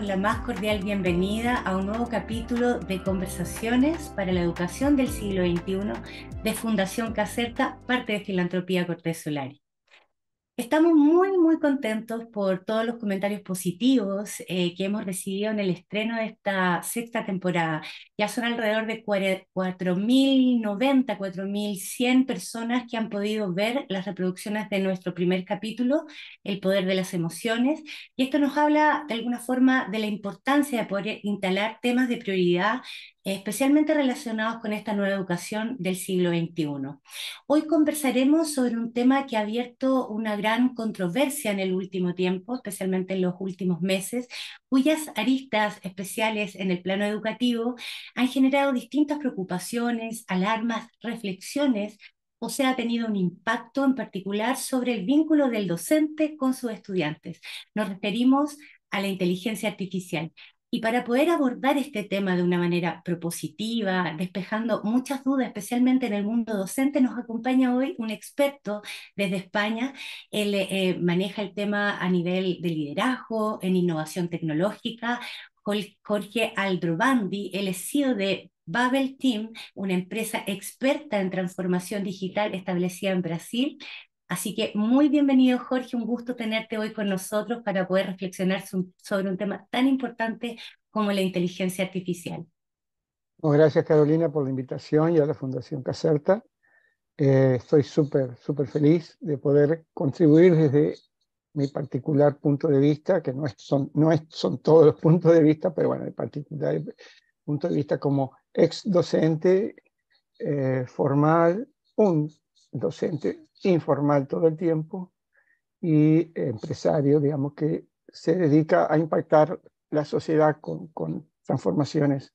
la más cordial bienvenida a un nuevo capítulo de Conversaciones para la Educación del Siglo XXI de Fundación Caserta, parte de Filantropía Cortés Solari. Estamos muy, muy contentos por todos los comentarios positivos eh, que hemos recibido en el estreno de esta sexta temporada. Ya son alrededor de 4.090, 4.100 personas que han podido ver las reproducciones de nuestro primer capítulo, El Poder de las Emociones. Y esto nos habla de alguna forma de la importancia de poder instalar temas de prioridad especialmente relacionados con esta nueva educación del siglo XXI. Hoy conversaremos sobre un tema que ha abierto una gran controversia en el último tiempo, especialmente en los últimos meses, cuyas aristas especiales en el plano educativo han generado distintas preocupaciones, alarmas, reflexiones o sea, ha tenido un impacto en particular sobre el vínculo del docente con sus estudiantes. Nos referimos a la inteligencia artificial. Y para poder abordar este tema de una manera propositiva, despejando muchas dudas, especialmente en el mundo docente, nos acompaña hoy un experto desde España. Él eh, maneja el tema a nivel de liderazgo, en innovación tecnológica. Jorge Aldrobandi, él es CEO de Babel Team, una empresa experta en transformación digital establecida en Brasil, Así que muy bienvenido Jorge, un gusto tenerte hoy con nosotros para poder reflexionar sobre un tema tan importante como la inteligencia artificial. gracias Carolina por la invitación y a la Fundación Caserta. Eh, estoy súper, súper feliz de poder contribuir desde mi particular punto de vista, que no, son, no son todos los puntos de vista, pero bueno, el particular punto de vista como ex docente eh, formal, un docente informal todo el tiempo y empresario, digamos, que se dedica a impactar la sociedad con, transformaciones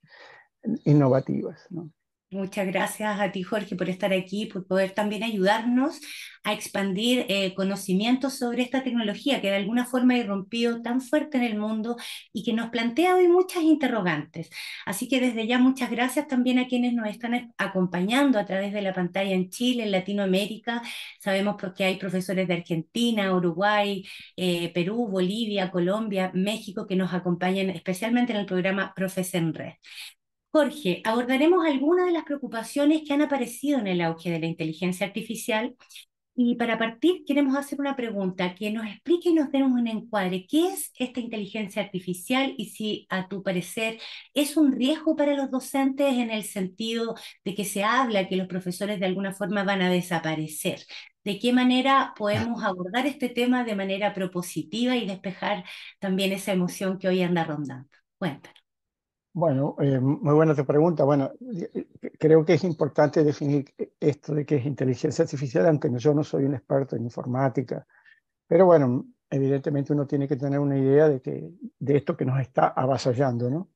innovativas. ¿no? Muchas gracias a ti, Jorge, por estar aquí, por poder también ayudarnos a expandir eh, conocimientos sobre esta tecnología que de alguna forma ha irrumpido tan fuerte en el mundo y que nos plantea hoy muchas interrogantes. Así que desde ya muchas gracias también a quienes nos están acompañando a través de la pantalla en Chile, en Latinoamérica. Sabemos que hay profesores de Argentina, Uruguay, eh, Perú, Bolivia, Colombia, México que nos acompañan especialmente en el programa Profes en Red. Jorge, abordaremos algunas de las preocupaciones que han aparecido en el auge de la inteligencia artificial y para partir queremos hacer una pregunta que nos explique y nos den un encuadre. ¿Qué es esta inteligencia artificial y si a tu parecer es un riesgo para los docentes en el sentido de que se habla que los profesores de alguna forma van a desaparecer? ¿De qué manera podemos abordar este tema de manera propositiva y despejar también esa emoción que hoy anda rondando? Cuéntanos. Bueno, eh, muy buena tu pregunta. Bueno, eh, creo que es importante definir esto de qué es inteligencia artificial, aunque yo no soy un experto en informática. Pero bueno, evidentemente uno tiene que tener una idea de, que, de esto que nos está avasallando, ¿no?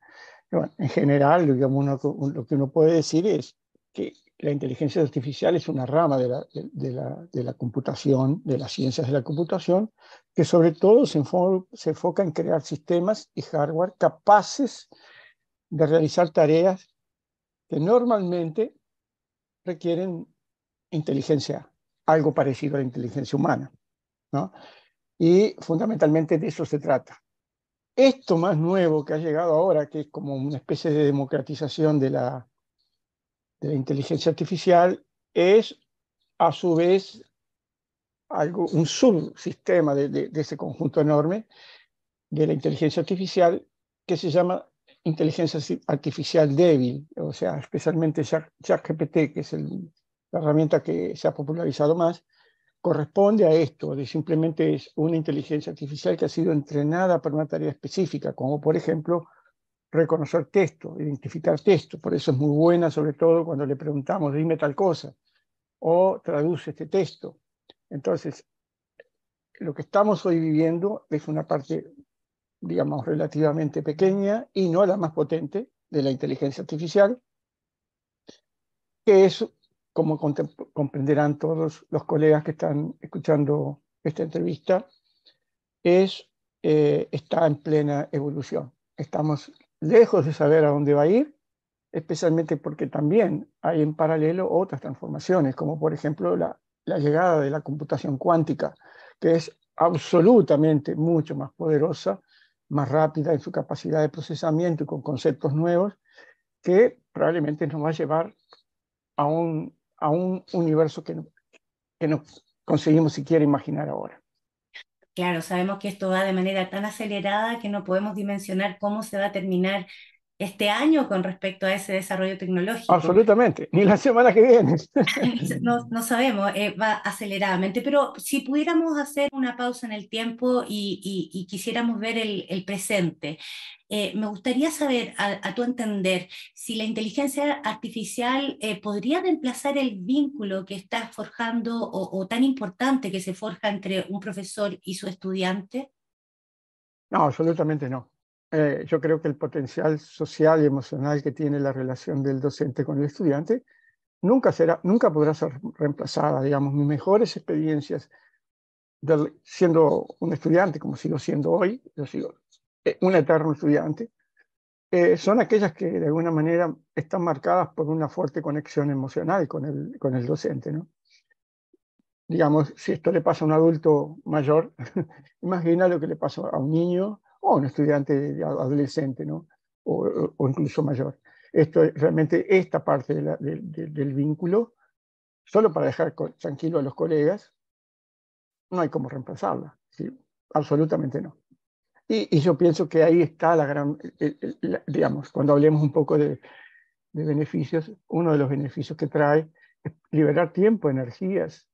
en general, digamos, lo que uno puede decir es que la inteligencia artificial es una rama de la, de, la, de la computación, de las ciencias de la computación, que sobre todo se, se enfoca en crear sistemas y hardware capaces de de realizar tareas que normalmente requieren inteligencia, algo parecido a la inteligencia humana. ¿no? Y fundamentalmente de eso se trata. Esto más nuevo que ha llegado ahora, que es como una especie de democratización de la, de la inteligencia artificial, es a su vez algo, un subsistema de, de ese conjunto enorme de la inteligencia artificial que se llama inteligencia artificial débil, o sea, especialmente ChatGPT, que es la herramienta que se ha popularizado más, corresponde a esto, de simplemente es una inteligencia artificial que ha sido entrenada para una tarea específica, como por ejemplo reconocer texto, identificar texto. Por eso es muy buena, sobre todo cuando le preguntamos, dime tal cosa, o traduce este texto. Entonces, lo que estamos hoy viviendo es una parte digamos, relativamente pequeña y no la más potente de la inteligencia artificial, que es, como comprenderán todos los colegas que están escuchando esta entrevista, es, eh, está en plena evolución. Estamos lejos de saber a dónde va a ir, especialmente porque también hay en paralelo otras transformaciones, como por ejemplo la, la llegada de la computación cuántica, que es absolutamente mucho más poderosa más rápida en su capacidad de procesamiento y con conceptos nuevos, que probablemente nos va a llevar a un, a un universo que no, que no conseguimos siquiera imaginar ahora. Claro, sabemos que esto va de manera tan acelerada que no podemos dimensionar cómo se va a terminar este año con respecto a ese desarrollo tecnológico. Absolutamente, ni la semana que viene. no, sabemos, eh, va aceleradamente, pero si pudiéramos hacer una pausa en el tiempo y, quisiéramos ver el, presente, eh, me gustaría saber, a, tu entender, si la inteligencia artificial eh, podría reemplazar el vínculo que está forjando o, tan importante que se forja entre un profesor y su estudiante. No, absolutamente no. Eh, yo creo que el potencial social y emocional que tiene la relación del docente con el estudiante nunca, será, nunca podrá ser reemplazada. Digamos, mis mejores experiencias siendo un estudiante, como sigo siendo hoy, yo sigo eh, un eterno estudiante, eh, son aquellas que de alguna manera están marcadas por una fuerte conexión emocional con el, con el docente. ¿no? Digamos, si esto le pasa a un adulto mayor, imagina lo que le pasa a un niño, o un estudiante adolescente, ¿no? o, incluso mayor. Esto realmente esta parte del vínculo, solo para dejar tranquilo a los colegas, no hay como reemplazarla, absolutamente no. Y, yo pienso que ahí está la gran, eh, eh, digamos, cuando hablemos un poco de, beneficios, uno de los beneficios que trae es liberar tiempo, energías,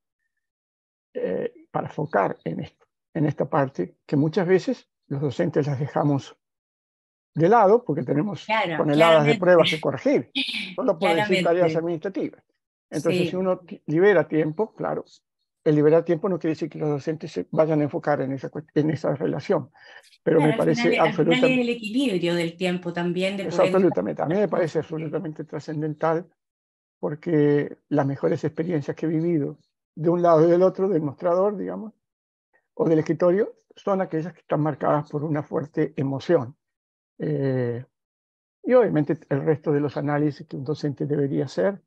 eh, para focar en esto, en esta parte, que muchas veces los docentes las dejamos de lado porque tenemos claro, toneladas de pruebas que corregir, solo lo pueden decir tareas administrativas. Entonces, si uno libera tiempo, claro, el liberar tiempo no quiere decir que los docentes se vayan a enfocar en esa, en esa relación, pero me parece absolutamente... el equilibrio del tiempo también. De absolutamente, a mí me parece absolutamente trascendental porque las mejores experiencias que he vivido de un lado y del otro, del mostrador, digamos, o del escritorio, son aquellas que están marcadas por una fuerte emoción. Eh, y obviamente el resto de los análisis que un docente debería hacer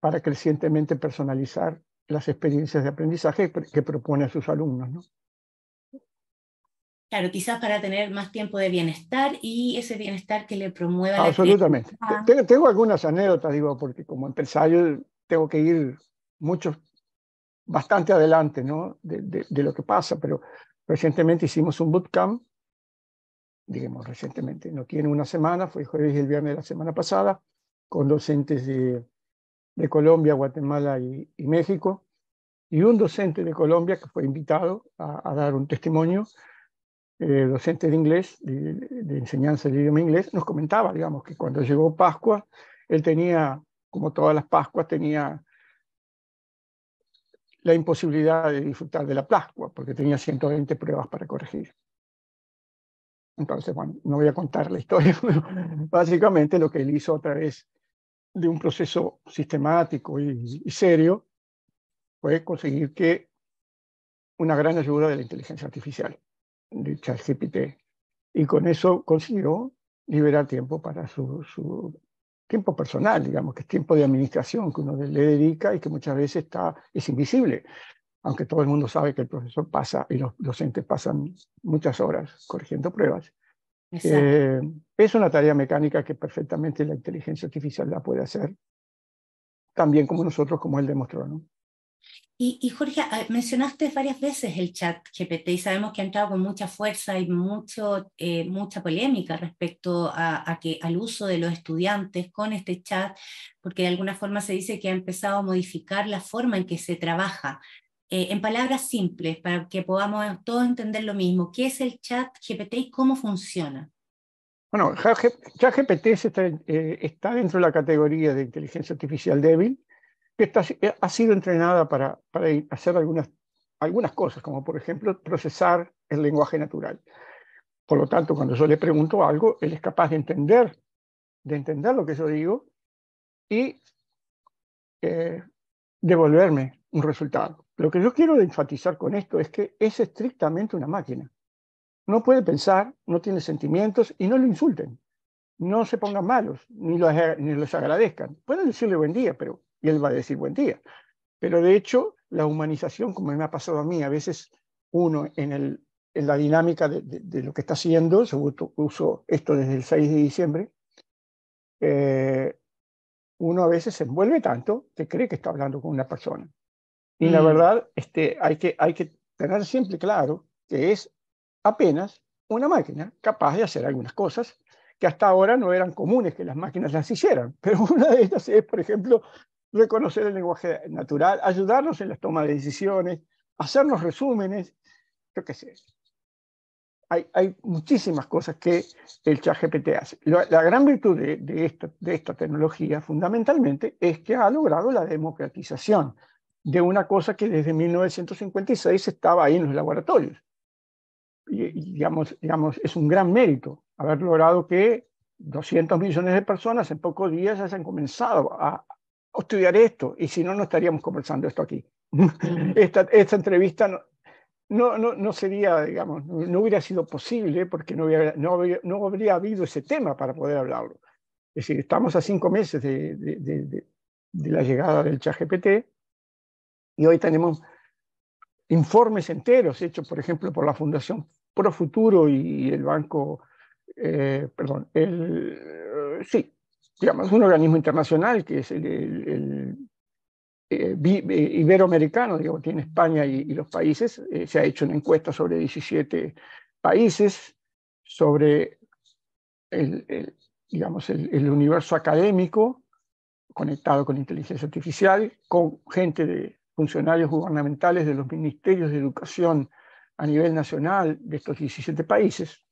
para crecientemente personalizar las experiencias de aprendizaje que propone a sus alumnos. ¿no? Claro, quizás para tener más tiempo de bienestar y ese bienestar que le promueva. Absolutamente. tengo, tengo algunas anécdotas, digo, porque como empresario tengo que ir muchos bastante adelante ¿no? de, lo que pasa, pero recientemente hicimos un bootcamp, digamos recientemente, no tiene una semana, fue el jueves y el viernes de la semana pasada, con docentes de, Colombia, Guatemala y, México, y un docente de Colombia que fue invitado a, dar un testimonio, eh, docente de inglés, de, enseñanza de idioma inglés, nos comentaba, digamos, que cuando llegó Pascua, él tenía, como todas las Pascuas, tenía la imposibilidad de disfrutar de la Pascua, porque tenía 120 pruebas para corregir. Entonces, bueno, no voy a contar la historia, básicamente lo que él hizo a través de un proceso sistemático y, serio fue conseguir que una gran ayuda de la inteligencia artificial, de ChatGPT, y con eso consiguió liberar tiempo para su, su tiempo personal, digamos, que es tiempo de administración que uno le dedica y que muchas veces está, es invisible, aunque todo el mundo sabe que el profesor pasa y los docentes pasan muchas horas corrigiendo pruebas. Eh, es una tarea mecánica que perfectamente la inteligencia artificial la puede hacer, también como nosotros, como él demostró. ¿no? Y, Jorge, ah, mencionaste varias veces el chat GPT y sabemos que ha entrado con mucha fuerza y mucho, eh, mucha polémica respecto a, que, al uso de los estudiantes con este chat, porque de alguna forma se dice que ha empezado a modificar la forma en que se trabaja. Eh, en palabras simples, para que podamos todos entender lo mismo, ¿qué es el chat GPT y cómo funciona? Bueno, ChatGPT está, eh, está dentro de la categoría de inteligencia artificial débil que está, eh, ha sido entrenada para, para hacer algunas, algunas cosas, como por ejemplo procesar el lenguaje natural. Por lo tanto, cuando yo le pregunto algo, él es capaz de entender, de entender lo que yo digo y eh, devolverme un resultado. Lo que yo quiero enfatizar con esto es que es estrictamente una máquina. No puede pensar, no tiene sentimientos y no lo insulten. No se pongan malos, ni los, ni los agradezcan. Pueden decirle buen día, pero y él va a decir buen día. Pero de hecho, la humanización, como me ha pasado a mí, a veces uno en, el, en la dinámica de, lo que está haciendo, se uso esto desde el 6 de diciembre, eh, uno a veces se envuelve tanto que cree que está hablando con una persona. Y la mm. verdad, este, hay, que, hay que tener siempre claro que es apenas una máquina capaz de hacer algunas cosas que hasta ahora no eran comunes que las máquinas las hicieran. Pero una de ellas es, por ejemplo, reconocer el lenguaje natural, ayudarnos en las tomas de decisiones, hacernos resúmenes, yo qué sé. Hay, muchísimas cosas que el ChatGPT hace. La, gran virtud de, de, esta, tecnología, fundamentalmente, es que ha logrado la democratización de una cosa que desde 1956 estaba ahí en los laboratorios. Y, digamos, digamos, es un gran mérito haber logrado que 200 millones de personas en pocos días hayan comenzado a, estudiar esto y si no, no estaríamos conversando esto aquí. Esta, entrevista no, no, no, sería, digamos, no, hubiera sido posible porque no, hubiera, no, habría, no, habría habido ese tema para poder hablarlo. Es decir, estamos a cinco meses de, la llegada del ChatGPT y hoy tenemos informes enteros hechos, por ejemplo, por la Fundación Pro Futuro y el Banco, eh, perdón, el, sí, digamos, un organismo internacional que es el, eh, eh, iberoamericano, digamos, tiene España y, los países. Eh, se ha hecho una encuesta sobre 17 países, sobre el, digamos, el, universo académico conectado con inteligencia artificial, con gente de funcionarios gubernamentales de los ministerios de educación a nivel nacional de estos 17 países,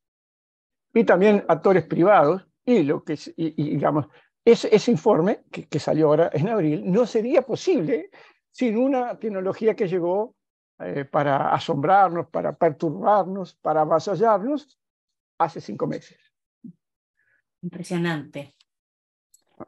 y también actores privados y lo que, digamos, ese, informe que, salió ahora en abril no sería posible sin una tecnología que llegó eh, para asombrarnos, para perturbarnos, para avasallarnos hace cinco meses. Impresionante.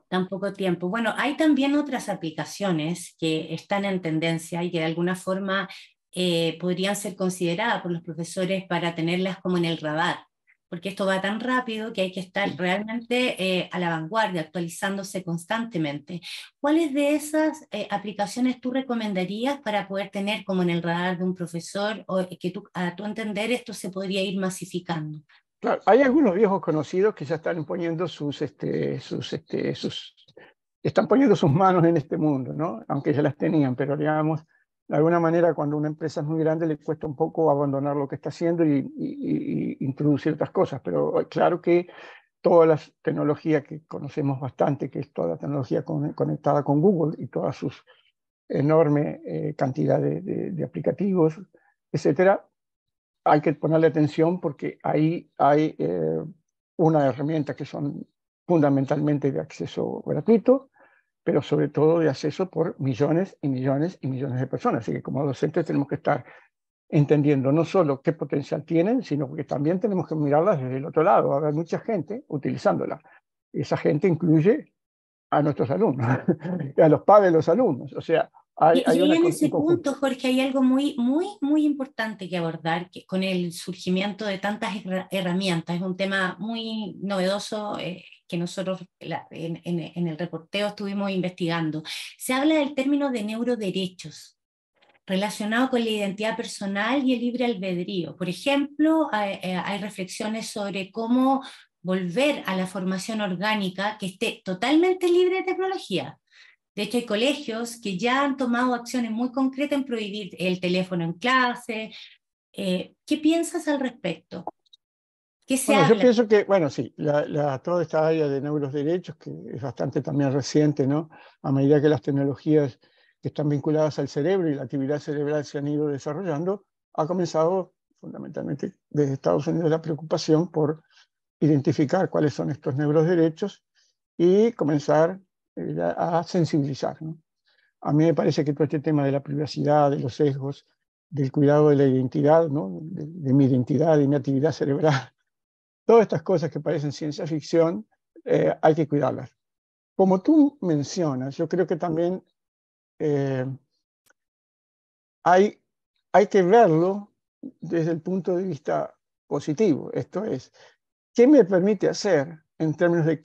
Tan poco tiempo. Bueno, hay también otras aplicaciones que están en tendencia y que de alguna forma eh, podrían ser consideradas por los profesores para tenerlas como en el radar porque esto va tan rápido que hay que estar realmente eh, a la vanguardia, actualizándose constantemente. ¿Cuáles de esas eh, aplicaciones tú recomendarías para poder tener como en el radar de un profesor o que tú, a tu entender esto se podría ir masificando? Claro, hay algunos viejos conocidos que ya están poniendo sus, este, sus, este, sus, están poniendo sus manos en este mundo, ¿no? Aunque ya las tenían, pero digamos, de alguna manera cuando una empresa es muy grande le cuesta un poco abandonar lo que está haciendo y, introducir otras cosas, pero eh, claro que todas las tecnologías que conocemos bastante, que es toda la tecnología conectada con Google y todas sus enorme eh, cantidad de, aplicativos, etcétera, hay que ponerle atención porque ahí hay eh, una herramienta que son fundamentalmente de acceso gratuito, pero sobre todo de acceso por millones y millones y millones de personas. Así que como docentes tenemos que estar entendiendo no solo qué potencial tienen, sino que también tenemos que mirarlas desde el otro lado. Habrá mucha gente utilizándola. Esa gente incluye a nuestros alumnos, a los padres de los alumnos. O sea, hay, y, hay en ese punto, Jorge, hay algo muy, muy, muy importante que abordar que con el surgimiento de tantas herramientas. Es un tema muy novedoso, eh, que nosotros en, el reporteo estuvimos investigando. Se habla del término de neuroderechos relacionado con la identidad personal y el libre albedrío. Por ejemplo, eh, hay, reflexiones sobre cómo volver a la formación orgánica que esté totalmente libre de tecnología. De hecho, hay colegios que ya han tomado acciones muy concretas en prohibir el teléfono en clase. Eh, ¿Qué piensas al respecto? Yo pienso que, bueno, sí, la, toda esta área de neuroderechos, que es bastante también reciente, ¿no? A medida que las tecnologías que están vinculadas al cerebro y la actividad cerebral se han ido desarrollando, ha comenzado fundamentalmente desde Estados Unidos la preocupación por identificar cuáles son estos neuroderechos y comenzar eh, a sensibilizar. ¿no? A mí me parece que todo este tema de la privacidad, de los sesgos, del cuidado de la identidad, ¿no? de, mi identidad, y mi actividad cerebral, Todas estas cosas que parecen ciencia ficción eh, hay que cuidarlas. Como tú mencionas, yo creo que también eh, hay, hay que verlo desde el punto de vista positivo. Esto es, ¿qué me permite hacer en términos de,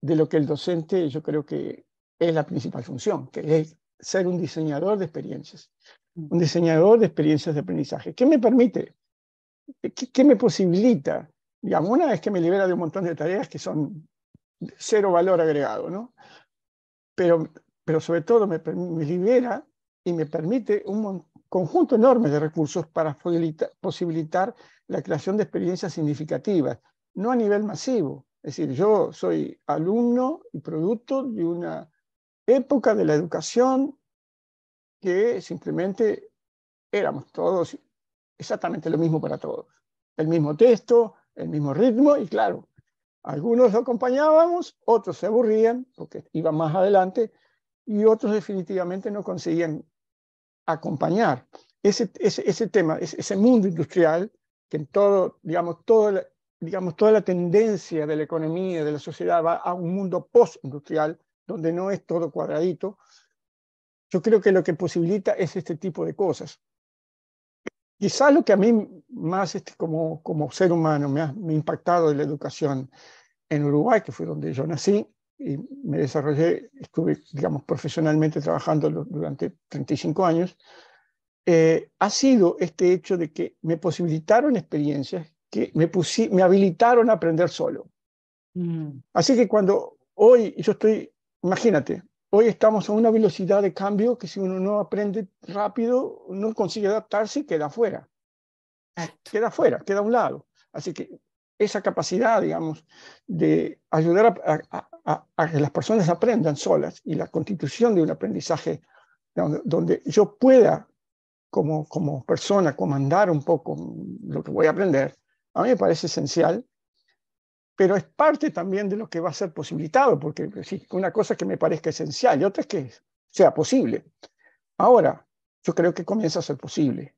de lo que el docente yo creo que es la principal función, que es ser un diseñador de experiencias, mm. un diseñador de experiencias de aprendizaje. ¿Qué me permite? qué me posibilita Digamos, una es que me libera de un montón de tareas que son cero valor agregado, ¿no? Pero, sobre todo me, me libera y me permite un conjunto enorme de recursos para posibilitar la creación de experiencias significativas, no a nivel masivo. Es decir, yo soy alumno y producto de una época de la educación que simplemente éramos todos exactamente lo mismo para todos. El mismo texto, el mismo ritmo y claro, algunos lo acompañábamos, otros se aburrían porque iban más adelante y otros definitivamente no conseguían acompañar ese, ese, tema, ese, mundo industrial que en todo, digamos, todo digamos, toda la tendencia de la economía, de la sociedad va a un mundo postindustrial donde no es todo cuadradito. Yo creo que lo que posibilita es este tipo de cosas quizás lo que a mí más este, como, como ser humano me ha, me impactado de la educación en Uruguay, que fue donde yo nací y me desarrollé, estuve, digamos, profesionalmente trabajando durante 35 años, eh, ha sido este hecho de que me posibilitaron experiencias que me, me habilitaron a aprender solo. Mm. Así que cuando hoy yo estoy, imagínate, hoy estamos a una velocidad de cambio que si uno no aprende rápido, no consigue adaptarse y queda fuera. Queda fuera, queda a un lado. Así que esa capacidad, digamos, de ayudar a, que las personas aprendan solas y la constitución de un aprendizaje donde, yo pueda, como persona, comandar un poco lo que voy a aprender, a mí me parece esencial pero es parte también de lo que va a ser posibilitado, porque una cosa es que me parezca esencial y otra es que sea posible. Ahora, yo creo que comienza a ser posible.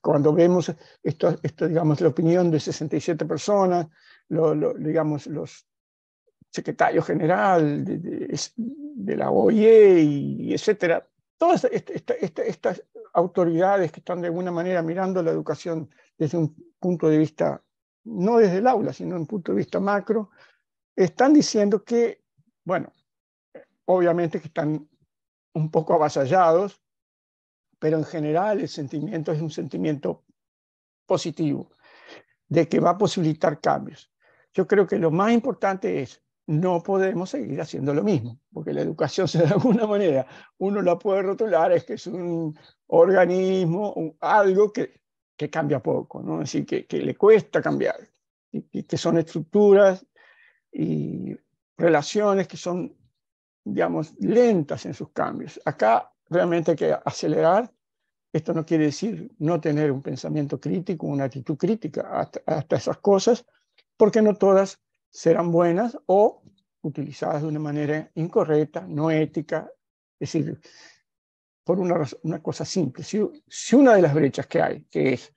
Cuando vemos esto, esto digamos, la opinión de 67 personas, digamos, los secretarios general de, de, la OIE, y, etcétera, todas estas autoridades que están de alguna manera mirando la educación desde un punto de vista no desde el aula, sino en punto de vista macro, están diciendo que, bueno, obviamente que están un poco avasallados, pero en general el sentimiento es un sentimiento positivo, de que va a posibilitar cambios. Yo creo que lo más importante es, no podemos seguir haciendo lo mismo, porque la educación de alguna manera, uno la puede rotular, es que es un organismo, algo que que cambia poco, ¿no? es decir, que, le cuesta cambiar, y, que son estructuras y relaciones que son, digamos, lentas en sus cambios. Acá realmente hay que acelerar. Esto no quiere decir no tener un pensamiento crítico, una actitud crítica hasta, hasta esas cosas, porque no todas serán buenas o utilizadas de una manera incorrecta, no ética. Es decir, por una, una cosa simple. Si, una de las brechas que hay, que es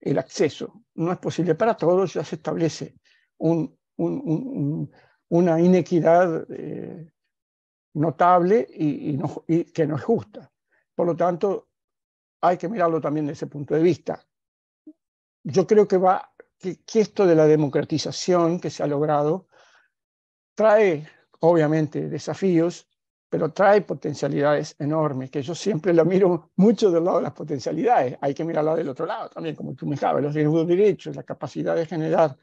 el acceso, no es posible para todos, ya se establece una inequidad eh, notable y, que no es justa. Por lo tanto, hay que mirarlo también desde ese punto de vista. Yo creo que, va, que esto de la democratización que se ha logrado trae, obviamente, desafíos, pero trae potencialidades enormes, que yo siempre lo miro mucho del lado de las potencialidades, hay que mirarlo del otro lado también, como tú me sabes, los riesgos de derechos, la capacidad de generar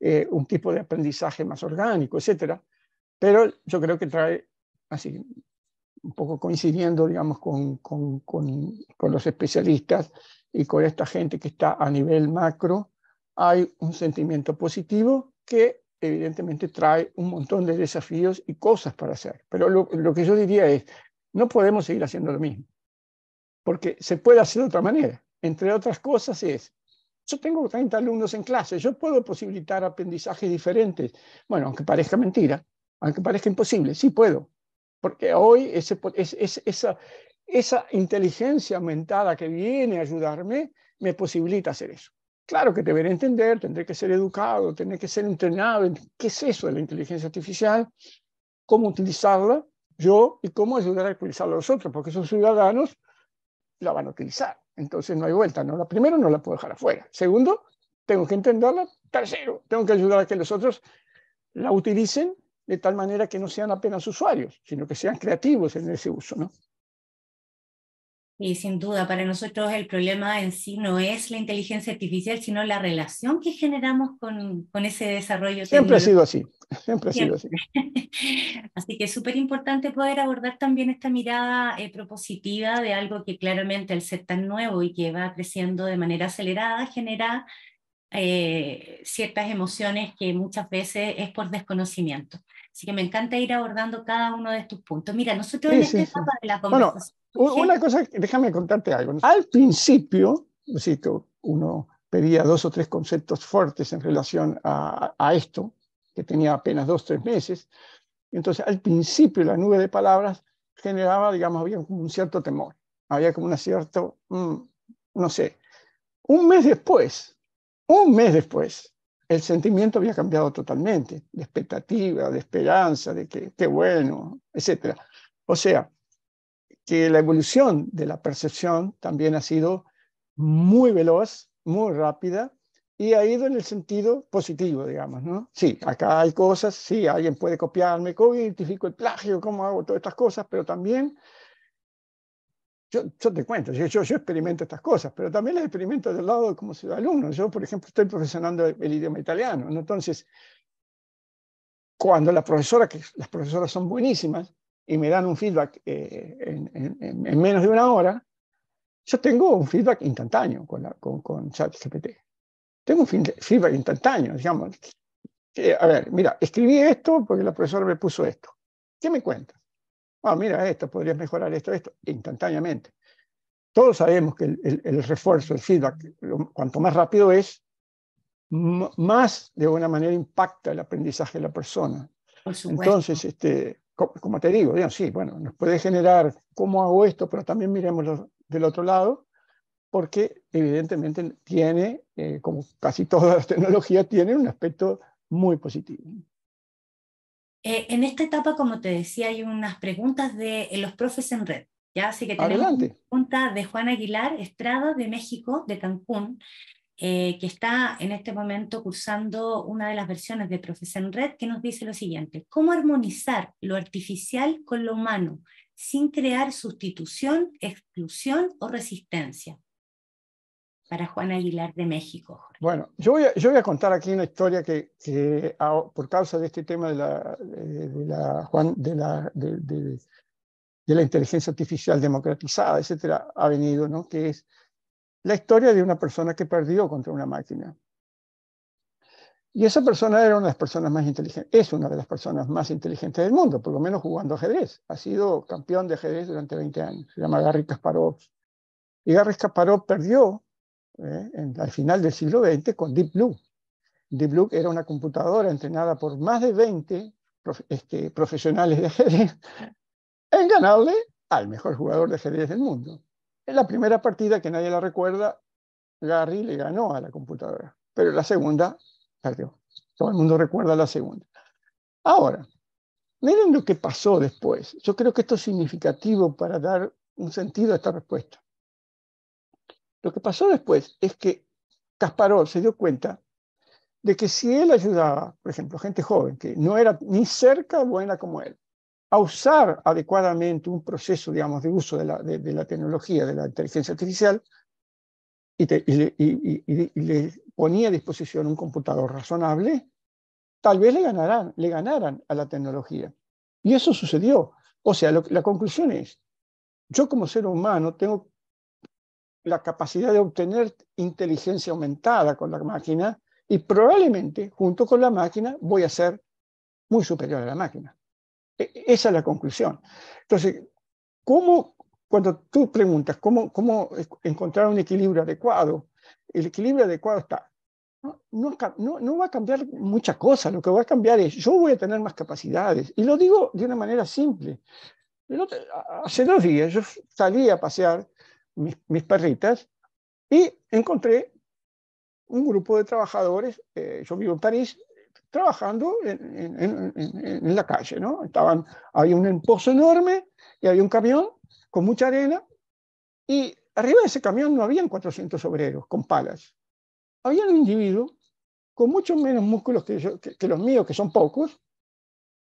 eh, un tipo de aprendizaje más orgánico, etc. Pero yo creo que trae, así, un poco coincidiendo, digamos, con, con, con, con los especialistas y con esta gente que está a nivel macro, hay un sentimiento positivo que evidentemente trae un montón de desafíos y cosas para hacer. Pero lo, que yo diría es, no podemos seguir haciendo lo mismo, porque se puede hacer de otra manera. Entre otras cosas es, yo tengo 30 alumnos en clase, yo puedo posibilitar aprendizajes diferentes. Bueno, aunque parezca mentira, aunque parezca imposible, sí puedo. Porque hoy ese, esa, esa inteligencia aumentada que viene a ayudarme me posibilita hacer eso. Claro que deberé entender, tendré que ser educado, tendré que ser entrenado en qué es eso de la inteligencia artificial, cómo utilizarla yo y cómo ayudar a utilizarla a los otros, porque esos ciudadanos la van a utilizar. Entonces no hay vuelta. ¿no? La primero no la puedo dejar afuera. Segundo, tengo que entenderla. Tercero, tengo que ayudar a que los otros la utilicen de tal manera que no sean apenas usuarios, sino que sean creativos en ese uso. ¿no? Y sin duda, para nosotros el problema en sí no es la inteligencia artificial, sino la relación que generamos con, con ese desarrollo. Siempre ha sido así, siempre, ha sido así. así que es súper importante poder abordar también esta mirada eh, propositiva de algo que claramente al ser tan nuevo y que va creciendo de manera acelerada genera eh, ciertas emociones que muchas veces es por desconocimiento. Así que me encanta ir abordando cada uno de estos puntos. Mira, nosotros en esta etapa de la conversación... Una cosa, déjame contarte algo. Al principio, uno pedía dos o tres conceptos fuertes en relación a, esto, que tenía apenas dos o tres meses. Entonces, al principio, la nube de palabras generaba, digamos, había un cierto temor, había como un cierto, mm, no sé. Un mes después, un mes después, el sentimiento había cambiado totalmente, de expectativa, de esperanza, de que qué bueno, etc. O sea, que la evolución de la percepción también ha sido muy veloz, muy rápida, y ha ido en el sentido positivo, digamos, ¿no? Sí, acá hay cosas, sí, alguien puede copiarme, cómo identifico el plagio, cómo hago todas estas cosas, pero también, yo, te cuento, yo, yo, experimento estas cosas, pero también las experimento del lado como soy alumno. Yo, por ejemplo, estoy profesionando el idioma italiano, ¿no? Entonces, cuando la profesora, que las profesoras son buenísimas, y me dan un feedback eh, en, menos de una hora, yo tengo un feedback instantáneo con, con, con ChatGPT. Tengo un feedback instantáneo, digamos. a ver, mira, escribí esto porque la profesora me puso esto. ¿Qué me cuenta? Ah, mira esto, podrías mejorar esto, esto, instantáneamente. Todos sabemos que el, refuerzo, el feedback, cuanto más rápido es, más de alguna manera impacta el aprendizaje de la persona. Entonces, este, como te digo, sí, bueno, nos puede generar cómo hago esto, pero también miremos del otro lado, porque evidentemente tiene, eh, como casi todas las tecnologías, tiene un aspecto muy positivo. Eh, en esta etapa, como te decía, hay unas preguntas de eh, los profes en red. ¿ya? Así que tenemos Adelante. una pregunta de Juan Aguilar Estrada de México, de Cancún, eh, que está en este momento cursando una de las versiones de Profesor en Red, que nos dice lo siguiente, ¿cómo armonizar lo artificial con lo humano sin crear sustitución, exclusión o resistencia? Para Juan Aguilar de México. Bueno, yo voy, a, contar aquí una historia que, por causa de este tema de la, Juan, de la, de, de, la inteligencia artificial democratizada, etcétera, ha venido, ¿no? Que es la historia de una persona que perdió contra una máquina. Y esa persona era una de las personas más inteligentes, es una de las personas más inteligentes del mundo, por lo menos jugando ajedrez. Ha sido campeón de ajedrez durante 20 años, se llama Garry Kasparov. Y Garry Kasparov perdió eh, al final del siglo XX con Deep Blue. Deep Blue era una computadora entrenada por más de 20 este, profesionales de ajedrez en ganarle al mejor jugador de ajedrez del mundo. En la primera partida, que nadie la recuerda, Gary le ganó a la computadora, pero la segunda perdió. Todo el mundo recuerda la segunda. Ahora, miren lo que pasó después. Yo creo que esto es significativo para dar un sentido a esta respuesta. Lo que pasó después es que Kasparov se dio cuenta de que si él ayudaba, por ejemplo, gente joven que no era ni cerca buena como él, a usar adecuadamente un proceso, digamos, de uso de la, tecnología, de la inteligencia artificial, y, le, ponía a disposición un computador razonable, tal vez le ganaran, le ganaran a la tecnología. Y eso sucedió. O sea, la conclusión es, yo como ser humano tengo la capacidad de obtener inteligencia aumentada con la máquina y probablemente junto con la máquina voy a ser muy superior a la máquina. E, e, esa es la conclusión. Entonces, ¿cómo, cuando tú preguntas cómo, cómo encontrar un equilibrio adecuado, el equilibrio adecuado está. No, no, va a cambiar muchas cosas, lo que va a cambiar es yo voy a tener más capacidades. Y lo digo de una manera simple. hace dos días yo salí a pasear mis, perritas y encontré un grupo de trabajadores, eh, yo vivo en París, trabajando en, la calle, ¿no? Estaban, había un pozo enorme y había un camión con mucha arena y arriba de ese camión no habían 400 obreros con palas. Había un individuo con muchos menos músculos que, que, los míos, que son pocos,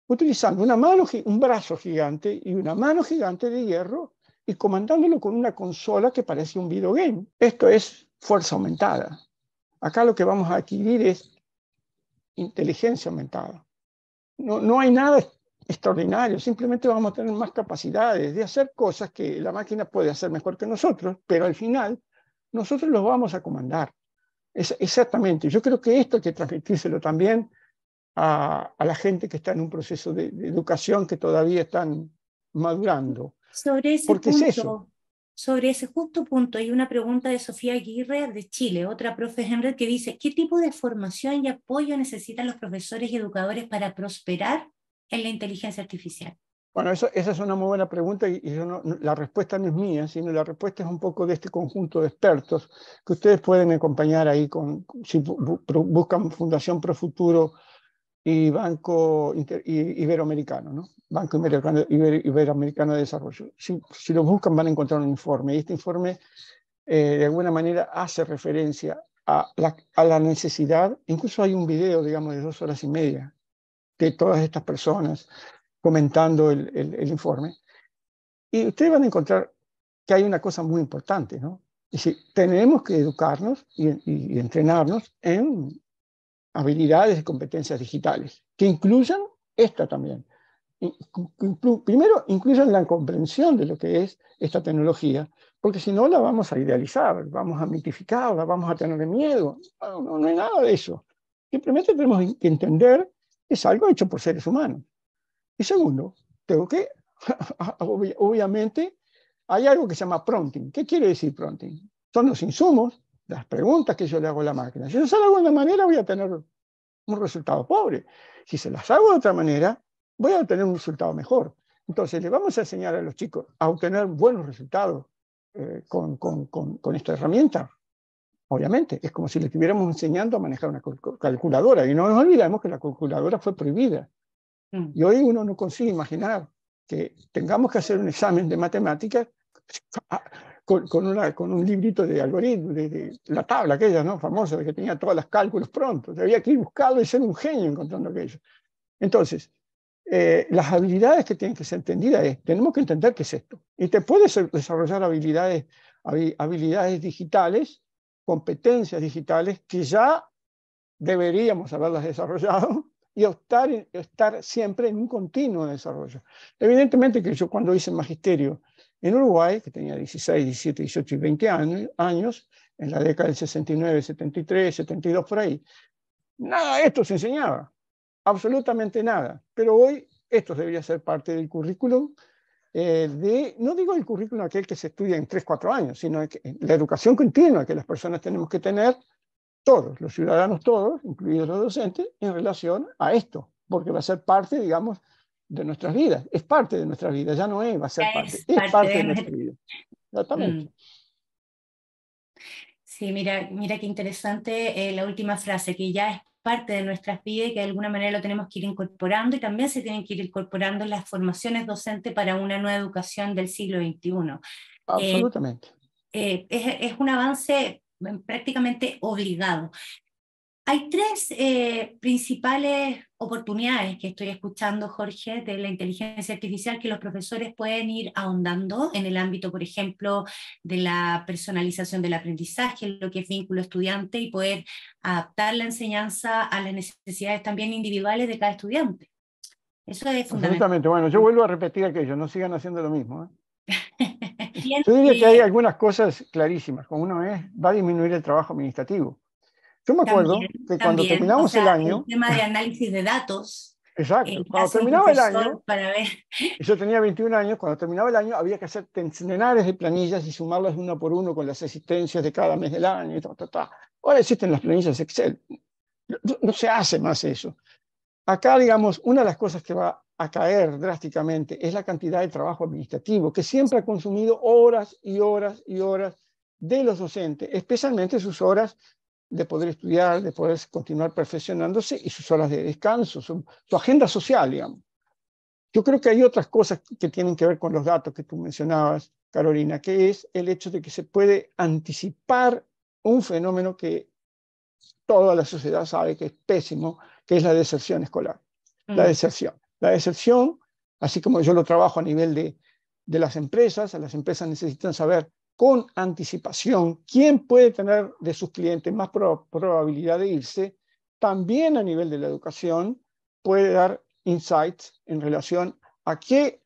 utilizando una mano, un brazo gigante y una mano gigante de hierro y comandándolo con una consola que parece un videogame. Esto es fuerza aumentada. Acá lo que vamos a adquirir es inteligencia aumentada. No, no hay nada extraordinario, simplemente vamos a tener más capacidades de hacer cosas que la máquina puede hacer mejor que nosotros, pero al final nosotros los vamos a comandar. exactamente, yo creo que esto hay que transmitírselo también a, la gente que está en un proceso de, educación que todavía están madurando. Porque es eso sobre ese justo punto hay una pregunta de Sofía Aguirre de Chile, otra profe Henry, que dice, ¿qué tipo de formación y apoyo necesitan los profesores y educadores para prosperar en la inteligencia artificial? Bueno, eso, esa es una muy buena pregunta y, la respuesta no es mía, sino la respuesta es un poco de este conjunto de expertos que ustedes pueden acompañar ahí con, si buscan Fundación Pro Futuro y Banco Iberoamericano, ¿no? Banco Iberoamericano, de Desarrollo. Si, lo buscan van a encontrar un informe y este informe eh, de alguna manera hace referencia a la, a la, necesidad, incluso hay un video, digamos, de dos horas y media de todas estas personas comentando el, informe. Y ustedes van a encontrar que hay una cosa muy importante, ¿no? Es decir, tenemos que educarnos y entrenarnos en habilidades y competencias digitales, que incluyan esta también. Primero, incluyan la comprensión de lo que es esta tecnología, porque si no la vamos a idealizar, vamos a mitificarla, vamos a tener miedo. No, hay nada de eso. Simplemente tenemos que entender que es algo hecho por seres humanos. Y segundo, tengo que, obviamente, hay algo que se llama prompting. ¿Qué quiere decir prompting? Son los insumos las preguntas que yo le hago a la máquina. Si yo se las hago de una manera, voy a tener un resultado pobre. Si se las hago de otra manera, voy a tener un resultado mejor. Entonces, le vamos a enseñar a los chicos a obtener buenos resultados eh, con, con, esta herramienta. Obviamente, es como si le estuviéramos enseñando a manejar una calculadora. Y no nos olvidemos que la calculadora fue prohibida. Mm. Y hoy uno no consigue imaginar que tengamos que hacer un examen de matemáticas con, una, con un librito de algoritmos, de, la tabla aquella, ¿no? Famosa, de que tenía todos los cálculos pronto Había que ir buscarlo y ser un genio encontrando aquello. Entonces, eh, las habilidades que tienen que ser entendidas es, tenemos que entender qué es esto. Y te puedes desarrollar habilidades, habilidades digitales, competencias digitales que ya deberíamos haberlas desarrollado y optar, estar siempre en un continuo desarrollo. Evidentemente que yo cuando hice magisterio, en Uruguay, que tenía 16, 17, 18 y 20 años, en la década del 69, 73, 72, por ahí, nada de esto se enseñaba, absolutamente nada. Pero hoy esto debería ser parte del currículum, eh, de, no digo el currículum aquel que se estudia en 3, 4 años, sino eh, la educación continua que las personas tenemos que tener, todos, los ciudadanos todos, incluidos los docentes, en relación a esto, porque va a ser parte, digamos, de nuestras vidas, es parte de nuestras vidas, ya no es, va a ser parte, es, parte, de, nuestras nuestra mm. Sí, mira, mira qué interesante eh, la última frase, que ya es parte de nuestras vidas y que de alguna manera lo tenemos que ir incorporando y también se tienen que ir incorporando las formaciones docentes para una nueva educación del siglo XXI. Eh, Absolutamente. Eh, es, es un avance em, prácticamente obligado. Hay tres eh, principales oportunidades que estoy escuchando, Jorge, de la inteligencia artificial que los profesores pueden ir ahondando en el ámbito, por ejemplo, de la personalización del aprendizaje, lo que es vínculo estudiante y poder adaptar la enseñanza a las necesidades también individuales de cada estudiante. Eso es fundamental. Bueno, yo vuelvo a repetir aquello, no sigan haciendo lo mismo. ¿eh? yo diría que eh, hay algunas cosas clarísimas. Como uno es, va a disminuir el trabajo administrativo yo me acuerdo que cuando terminamos el año... El tema de análisis de datos. Exacto, cuando terminaba el año, yo tenía 21 años, cuando terminaba el año había que hacer centenares de planillas y sumarlas una por uno con las existencias de cada mes del año. Ahora existen las planillas Excel, no, no se hace más eso. Acá, digamos, una de las cosas que va a caer drásticamente es la cantidad de trabajo administrativo, que siempre ha consumido horas y horas y horas de los docentes, especialmente sus horas de poder estudiar, de poder continuar perfeccionándose y sus horas de descanso, su, agenda social, digamos. Yo creo que hay otras cosas que tienen que ver con los datos que tú mencionabas, Carolina, que es el hecho de que se puede anticipar un fenómeno que toda la sociedad sabe que es pésimo, que es la deserción escolar. La mm. deserción. La deserción, así como yo lo trabajo a nivel de, de las empresas, las empresas necesitan saber con anticipación quién puede tener de sus clientes más probabilidad de irse, también a nivel de la educación puede dar insights en relación a qué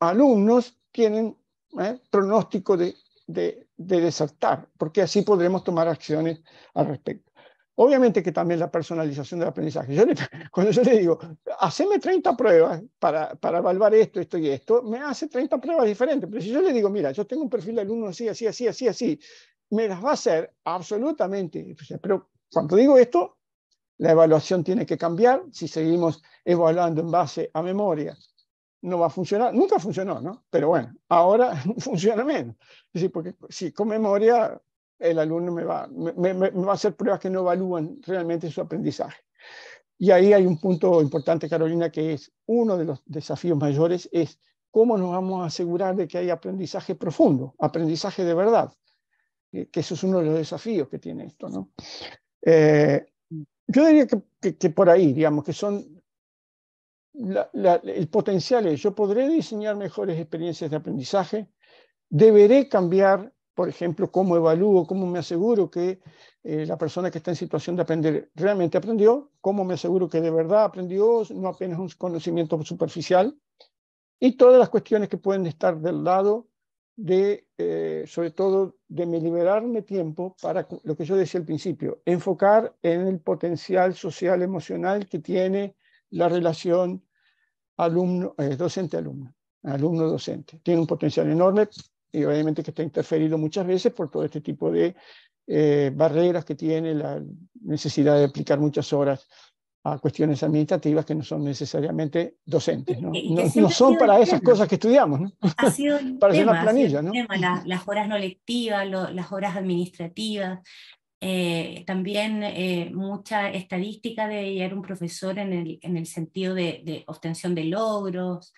alumnos tienen ¿eh? pronóstico de, de, de desertar, porque así podremos tomar acciones al respecto. Obviamente que también la personalización del aprendizaje. Yo cuando yo le digo, haceme 30 pruebas para, para, evaluar esto, esto y esto, me hace 30 pruebas diferentes. Pero si yo le digo, mira, yo tengo un perfil de alumno así, así, así, así, así, me las va a hacer absolutamente. Pero cuando digo esto, la evaluación tiene que cambiar. Si seguimos evaluando en base a memoria, no va a funcionar. Nunca funcionó, ¿no? Pero bueno, ahora funciona menos. Es decir, porque si con memoria el alumno me va, me, va a hacer pruebas que no evalúan realmente su aprendizaje. Y ahí hay un punto importante, Carolina, que es uno de los desafíos mayores, es cómo nos vamos a asegurar de que hay aprendizaje profundo, aprendizaje de verdad, que eso es uno de los desafíos que tiene esto. ¿no? Eh, yo diría que, por ahí, digamos, que son el potencial es, yo podré diseñar mejores experiencias de aprendizaje, deberé cambiar por ejemplo, cómo evalúo, cómo me aseguro que eh, la persona que está en situación de aprender realmente aprendió, cómo me aseguro que de verdad aprendió, no apenas un conocimiento superficial, y todas las cuestiones que pueden estar del lado de, eh, sobre todo, de liberarme tiempo para lo que yo decía al principio, enfocar en el potencial social emocional que tiene la relación alumno, eh, docente-alumno, alumno-docente. Tiene un potencial enorme, y obviamente que está interferido muchas veces por todo este tipo de eh, barreras que tiene, la necesidad de aplicar muchas horas a cuestiones administrativas que no son necesariamente docentes, ¿no? son para esas cosas que estudiamos, Ha sido para hacer planilla, ¿no? las horas no lectivas, las horas administrativas, eh, también eh, mucha estadística de era un profesor en el, en el sentido de, de, obtención de logros,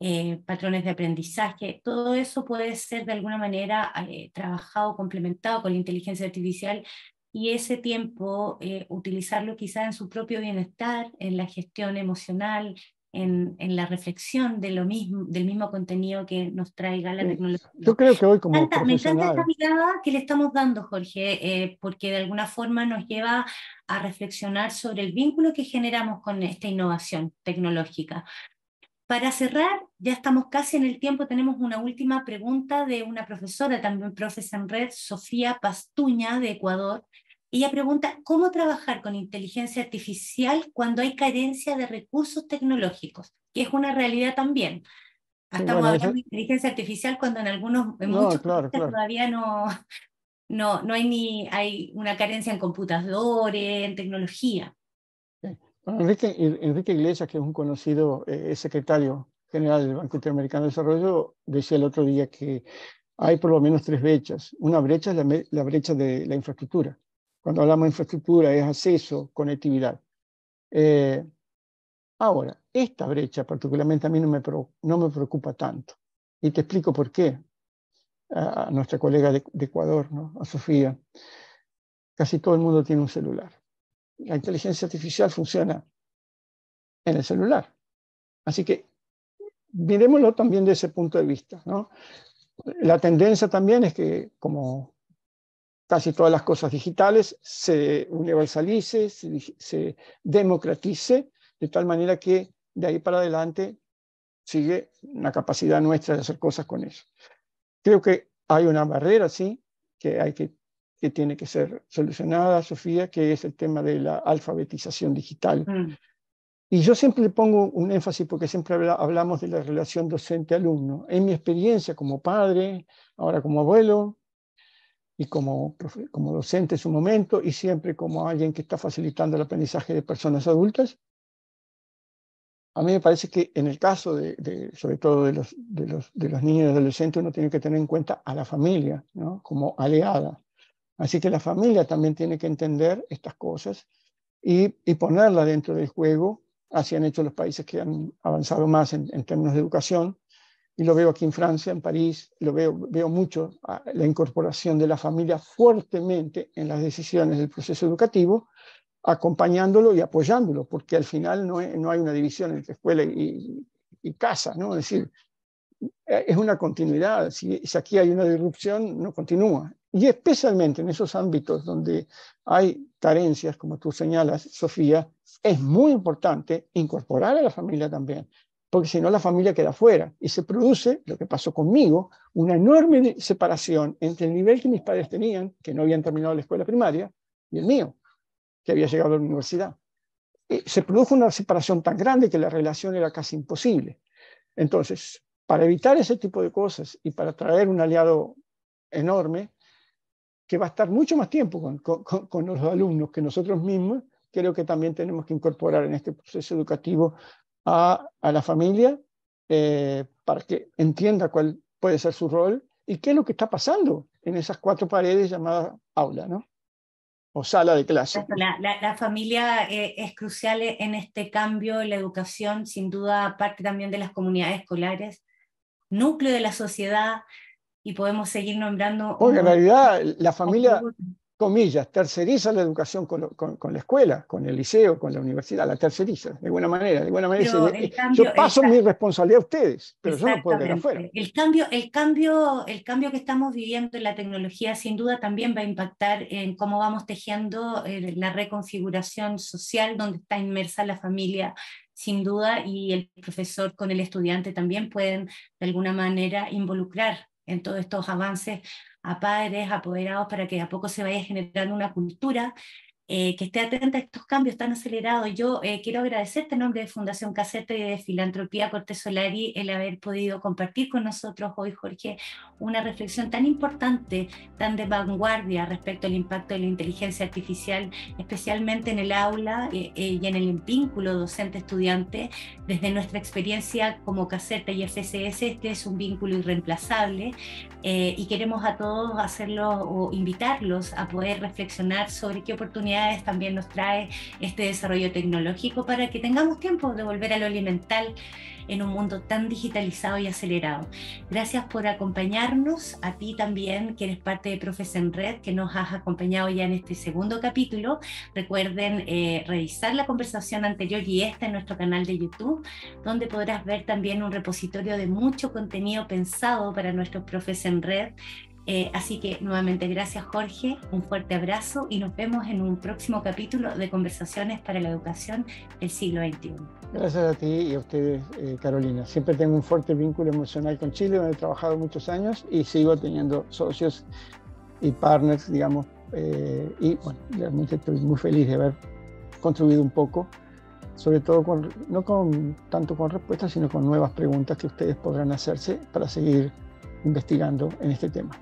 eh, patrones de aprendizaje, todo eso puede ser de alguna manera eh, trabajado, complementado con la inteligencia artificial y ese tiempo eh, utilizarlo quizá en su propio bienestar, en la gestión emocional, en, en, la reflexión de lo mismo, del mismo contenido que nos traiga la tecnología. Yo creo que hoy como Me encanta esta mirada que le estamos dando, Jorge, porque de alguna forma nos lleva a reflexionar sobre el vínculo que generamos con esta innovación tecnológica. Para cerrar, ya estamos casi en el tiempo, tenemos una última pregunta de una profesora, también profesora en red, Sofía Pastuña de Ecuador. Ella pregunta, ¿cómo trabajar con inteligencia artificial cuando hay carencia de recursos tecnológicos? Que es una realidad también. Estamos hablando de inteligencia artificial cuando en algunos, en muchos todavía no, no, no hay ni hay una carencia en computadores, en tecnología. Enrique, Iglesias, que es un conocido eh, secretario general del Banco Interamericano de Desarrollo, decía el otro día que hay por lo menos tres brechas. Una brecha es la, brecha de la infraestructura. Cuando hablamos de infraestructura es acceso, conectividad. Eh, ahora, esta brecha particularmente a mí no me, no me preocupa tanto. Y te explico por qué. A, nuestra colega de, de Ecuador, ¿no? a Sofía, casi todo el mundo tiene un celular la inteligencia artificial funciona en el celular. Así que miremoslo también desde ese punto de vista. ¿no? La tendencia también es que, como casi todas las cosas digitales, se universalice, se, democratice, de tal manera que de ahí para adelante sigue una capacidad nuestra de hacer cosas con eso. Creo que hay una barrera, sí, que hay que que tiene que ser solucionada, Sofía, que es el tema de la alfabetización digital. Mm. Y yo siempre le pongo un énfasis porque siempre hablamos de la relación docente-alumno. En mi experiencia como padre, ahora como abuelo y como, como docente en su momento y siempre como alguien que está facilitando el aprendizaje de personas adultas, a mí me parece que en el caso de, de sobre todo de los, de los, de los niños y adolescentes, uno tiene que tener en cuenta a la familia ¿no? como aliada. Así que la familia también tiene que entender estas cosas y, ponerla dentro del juego. Así han hecho los países que han avanzado más en, términos de educación. Y lo veo aquí en Francia, en París, lo veo, veo mucho la incorporación de la familia fuertemente en las decisiones del proceso educativo, acompañándolo y apoyándolo, porque al final no, hay una división entre escuela y, casa, ¿no? Es decir, eh, es una continuidad. Si, si, aquí hay una disrupción, no continúa y especialmente en esos ámbitos donde hay carencias, como tú señalas, Sofía, es muy importante incorporar a la familia también, porque si no la familia queda fuera y se produce, lo que pasó conmigo, una enorme separación entre el nivel que mis padres tenían, que no habían terminado la escuela primaria, y el mío, que había llegado a la universidad. Eh, se produjo una separación tan grande que la relación era casi imposible. Entonces, para evitar ese tipo de cosas y para traer un aliado enorme, que va a estar mucho más tiempo con, los alumnos que nosotros mismos, creo que también tenemos que incorporar en este proceso educativo a, la familia eh, para que entienda cuál puede ser su rol y qué es lo que está pasando en esas cuatro paredes llamadas aula, ¿no? O sala de clase. La, familia eh, es crucial en este cambio en la educación, sin duda, parte también de las comunidades escolares, núcleo de la sociedad, y podemos seguir nombrando... Porque en realidad la familia, comillas, terceriza la educación con, la escuela, con el liceo, con la universidad, la terceriza, de buena manera, de buena manera. Eh, yo paso mi responsabilidad a ustedes, pero yo no puedo quedar afuera. El cambio, el, cambio, el cambio que estamos viviendo en la tecnología sin duda también va a impactar en cómo vamos tejiendo eh, la reconfiguración social donde está inmersa la familia, sin duda, y el profesor con el estudiante también pueden de alguna manera involucrar en todos estos avances a padres, apoderados, para que a poco se vaya generando una cultura eh, que esté atenta a estos cambios tan acelerados. Yo eh, quiero agradecerte en nombre de Fundación caseta y de Filantropía Cortés Solari el haber podido compartir con nosotros hoy, Jorge, una reflexión tan importante, tan de vanguardia respecto al impacto de la inteligencia artificial, especialmente en el aula eh, y en el vínculo docente-estudiante. Desde nuestra experiencia como caseta y FSS este es un vínculo irreemplazable y queremos a todos hacerlo o invitarlos a poder reflexionar sobre qué oportunidades también nos trae este desarrollo tecnológico para que tengamos tiempo de volver a lo elemental en un mundo tan digitalizado y acelerado. Gracias por acompañarnos, a ti también, que eres parte de Profes en Red, que nos has acompañado ya en este segundo capítulo. Recuerden eh, revisar la conversación anterior y esta en nuestro canal de YouTube, donde podrás ver también un repositorio de mucho contenido pensado para nuestros profes en red eh, así que nuevamente gracias Jorge, un fuerte abrazo y nos vemos en un próximo capítulo de Conversaciones para la Educación del siglo XXI. Gracias a ti y a ustedes, eh, Carolina. Siempre tengo un fuerte vínculo emocional con Chile, donde he trabajado muchos años y sigo teniendo socios y partners, digamos. Eh, y bueno, realmente estoy muy feliz de haber contribuido un poco, sobre todo con, no con, tanto con respuestas, sino con nuevas preguntas que ustedes podrán hacerse para seguir investigando en este tema.